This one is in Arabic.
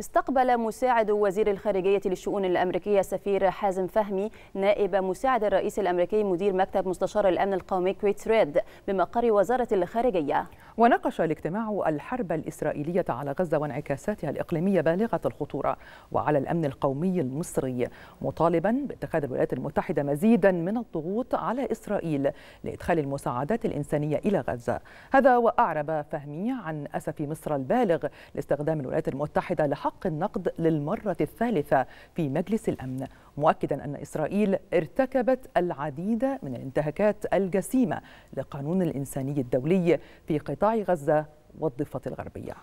استقبل مساعد وزير الخارجية للشؤون الأمريكية السفير حازم فهمي نائب مساعد الرئيس الأمريكي مدير مكتب مستشار الأمن القومي كويت ريد بمقر وزارة الخارجية وناقش الاجتماع الحرب الإسرائيلية على غزة وانعكاساتها الإقليمية بالغة الخطورة وعلى الأمن القومي المصري مطالبا باتخاذ الولايات المتحدة مزيدا من الضغوط على إسرائيل لإدخال المساعدات الإنسانية إلى غزة هذا وأعرب فهمي عن أسف مصر البالغ لاستخدام الولايات المتحدة لحق حق النقد للمرة الثالثة في مجلس الأمن مؤكدا أن إسرائيل ارتكبت العديد من الانتهاكات الجسيمة لقانون الإنساني الدولي في قطاع غزة والضفة الغربية